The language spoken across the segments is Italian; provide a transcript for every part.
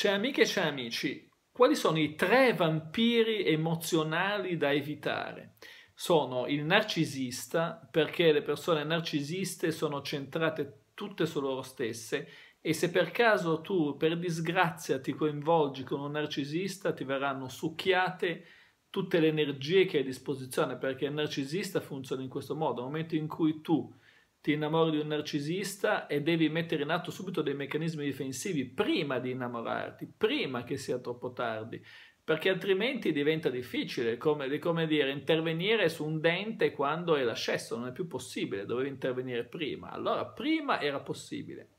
C'è cioè, amiche e c'è cioè amici. Quali sono i tre vampiri emozionali da evitare? Sono il narcisista, perché le persone narcisiste sono centrate tutte su loro stesse e se per caso tu per disgrazia ti coinvolgi con un narcisista ti verranno succhiate tutte le energie che hai a disposizione perché il narcisista funziona in questo modo, nel momento in cui tu ti innamori di un narcisista e devi mettere in atto subito dei meccanismi difensivi prima di innamorarti, prima che sia troppo tardi, perché altrimenti diventa difficile, come, come dire, intervenire su un dente quando è l'ascesso, non è più possibile, dovevi intervenire prima, allora prima era possibile.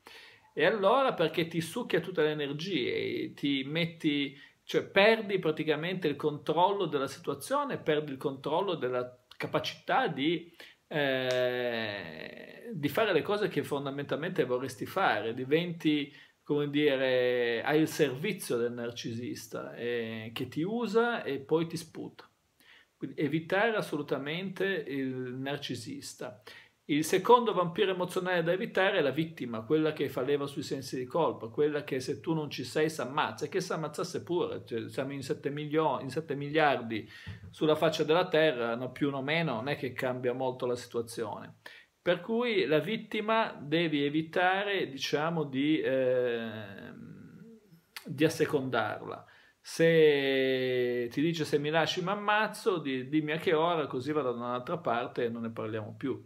E allora perché ti succhia tutte le energie, ti metti, cioè perdi praticamente il controllo della situazione, perdi il controllo della capacità di eh, di fare le cose che fondamentalmente vorresti fare, diventi come dire, hai il servizio del narcisista eh, che ti usa e poi ti sputa. Quindi evitare assolutamente il narcisista. Il secondo vampiro emozionale da evitare è la vittima, quella che fa leva sui sensi di colpa, quella che se tu non ci sei si ammazza e che si ammazzasse pure. Cioè, siamo in 7, milioni, in 7 miliardi sulla faccia della terra, no più o meno, non è che cambia molto la situazione. Per cui la vittima devi evitare, diciamo, di, eh, di assecondarla. Se ti dice se mi lasci mi ammazzo, di, dimmi a che ora, così vado da un'altra parte e non ne parliamo più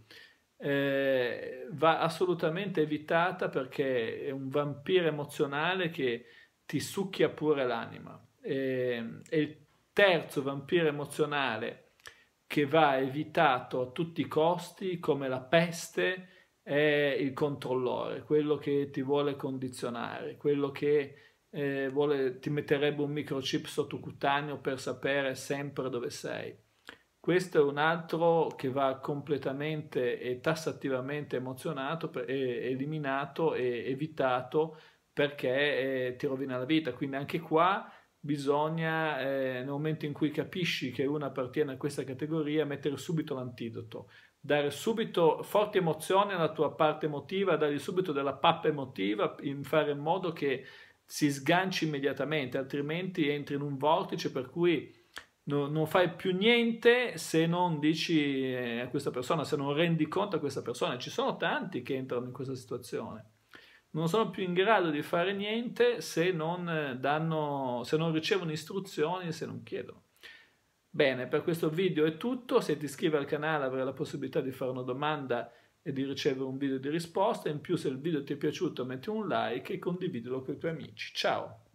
eh, va assolutamente evitata perché è un vampiro emozionale che ti succhia pure l'anima. E, ehm, è il terzo vampiro emozionale che va evitato a tutti i costi, come la peste, è il controllore, quello che ti vuole condizionare, quello che eh, vuole, ti metterebbe un microchip sottocutaneo per sapere sempre dove sei. Questo è un altro che va completamente e tassativamente emozionato, e eliminato e evitato perché eh, ti rovina la vita. Quindi anche qua bisogna, eh, nel momento in cui capisci che uno appartiene a questa categoria, mettere subito l'antidoto, dare subito forti emozioni alla tua parte emotiva, dargli subito della pappa emotiva, in fare in modo che si sganci immediatamente, altrimenti entri in un vortice per cui No, non fai più niente se non dici eh, a questa persona, se non rendi conto a questa persona. Ci sono tanti che entrano in questa situazione. Non sono più in grado di fare niente se non, eh, danno, se non ricevono istruzioni, se non chiedono. Bene, per questo video è tutto. Se ti iscrivi al canale avrai la possibilità di fare una domanda e di ricevere un video di risposta. In più, se il video ti è piaciuto, metti un like e condividilo con i tuoi amici. Ciao!